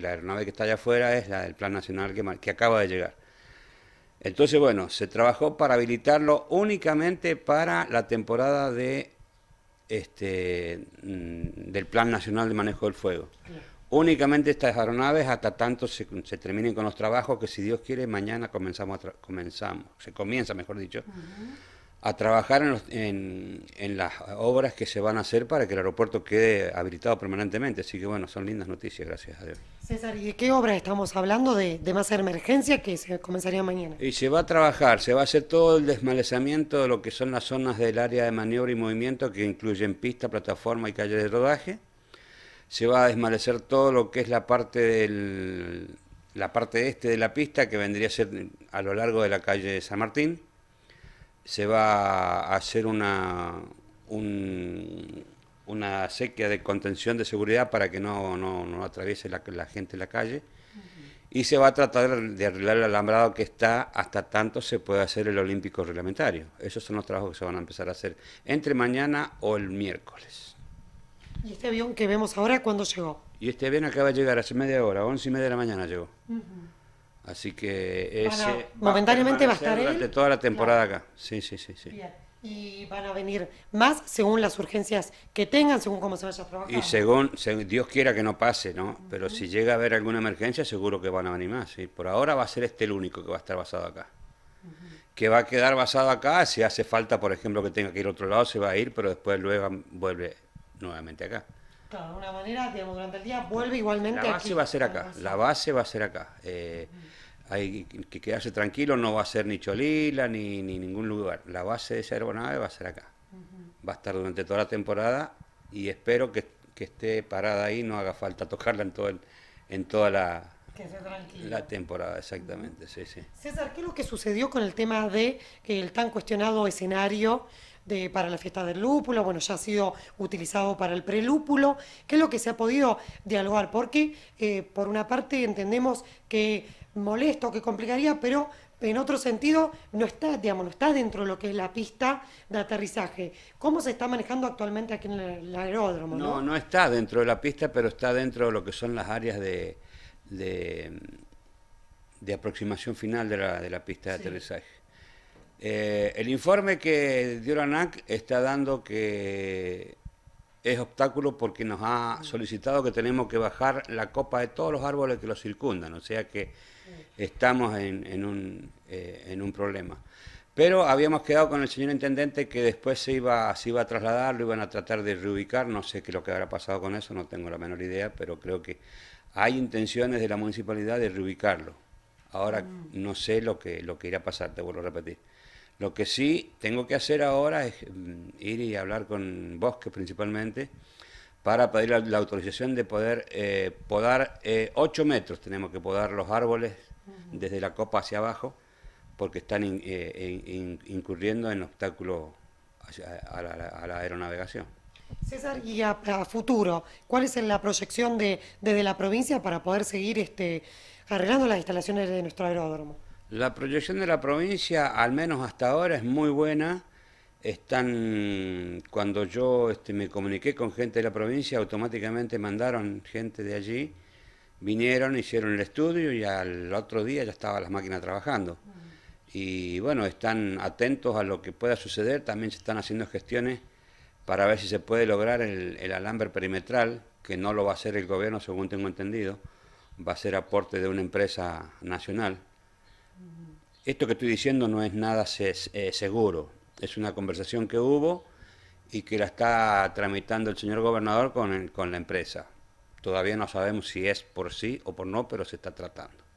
la aeronave que está allá afuera es la del Plan Nacional que, que acaba de llegar. Entonces, bueno, se trabajó para habilitarlo únicamente para la temporada de este, mm, del Plan Nacional de Manejo del Fuego. Únicamente estas aeronaves hasta tanto se, terminen con los trabajos que si Dios quiere mañana comenzamos, comenzamos se comienza, mejor dicho, a trabajar en, las obras que se van a hacer para que el aeropuerto quede habilitado permanentemente. Así que bueno, son lindas noticias, gracias a Dios. César, ¿y qué obras estamos hablando de, más emergencia que se comenzaría mañana? Y se va a trabajar, se va a hacer todo el desmalezamiento de lo que son las zonas del área de maniobra y movimiento que incluyen pista, plataforma y calle de rodaje. Se va a desmalecer todo lo que es la parte del la parte este de la pista que vendría a ser a lo largo de la calle de San Martín se va a hacer una, sequía de contención de seguridad para que no, no, atraviese la, gente en la calle. Y se va a tratar de arreglar el alambrado que está hasta tanto se puede hacer el olímpico reglamentario. Esos son los trabajos que se van a empezar a hacer entre mañana o el miércoles. ¿Y este avión que vemos ahora cuándo llegó? Y este avión acaba de llegar hace media hora, once y media de la mañana llegó. Así que ese momentáneamente va a estar durante toda la temporada acá. Sí, sí, sí, sí. Y van a venir más según las urgencias que tengan, según cómo se vaya a trabajar. Y según, Dios quiera que no pase, ¿no? Pero si llega a haber alguna emergencia, seguro que van a venir más. ¿sí? Por ahora va a ser este el único que va a estar basado acá. Que va a quedar basado acá, si hace falta, por ejemplo, que tenga que ir a otro lado, se va a ir, pero después luego vuelve nuevamente acá. Claro, de una manera, que durante el día vuelve igualmente. La base va a ser acá, la base, va a ser acá. Eh, hay que quedarse tranquilo, no va a ser ni Cholila ni, ningún lugar. La base de esa aeronave va a ser acá. Va a estar durante toda la temporada y espero que, esté parada ahí, no haga falta tocarla en, todo en toda la, la temporada, exactamente, sí, sí. César, ¿qué es lo que sucedió con el tema de el tan cuestionado escenario de, para la fiesta del lúpulo? Bueno, ya ha sido utilizado para el prelúpulo. ¿Qué es lo que se ha podido dialogar? Porque, eh, por una parte, entendemos que molesto, que complicaría, pero en otro sentido, no está, digamos, no está dentro de lo que es la pista de aterrizaje. ¿Cómo se está manejando actualmente aquí en el aeródromo? no, no está dentro de la pista, pero está dentro de lo que son las áreas de, de, aproximación final de la, de la pista de aterrizaje. Eh, el informe que dio la NAC está dando que es obstáculo porque nos ha mm. solicitado que tenemos que bajar la copa de todos los árboles que lo circundan, o sea que mm. estamos en, en, un, eh, en un problema. Pero habíamos quedado con el señor intendente que después se iba, se iba a trasladar, lo iban a tratar de reubicar, no sé qué es lo que habrá pasado con eso, no tengo la menor idea, pero creo que hay intenciones de la municipalidad de reubicarlo. Ahora mm. no sé lo que, lo que irá a pasar, te vuelvo a repetir. Lo que sí tengo que hacer ahora es mm, ir y hablar con Bosque principalmente para pedir la, autorización de poder eh, podar eh, 8 metros, tenemos que podar los árboles desde la copa hacia abajo porque están eh, eh, incurriendo en obstáculos a la, aeronavegación. César, y a, futuro, ¿cuál es la proyección desde la provincia para poder seguir este, arreglando las instalaciones de nuestro aeródromo? La proyección de la provincia, al menos hasta ahora, es muy buena. Están, cuando yo este, me comuniqué con gente de la provincia, automáticamente mandaron gente de allí, vinieron, hicieron el estudio y al otro día ya estaban las máquinas trabajando y bueno, están atentos a lo que pueda suceder, también se están haciendo gestiones para ver si se puede lograr el, alambre perimetral, que no lo va a hacer el gobierno, según tengo entendido, va a ser aporte de una empresa nacional. Esto que estoy diciendo no es nada eh, seguro, es una conversación que hubo y que la está tramitando el señor gobernador con, con la empresa. Todavía no sabemos si es por sí o por no, pero se está tratando.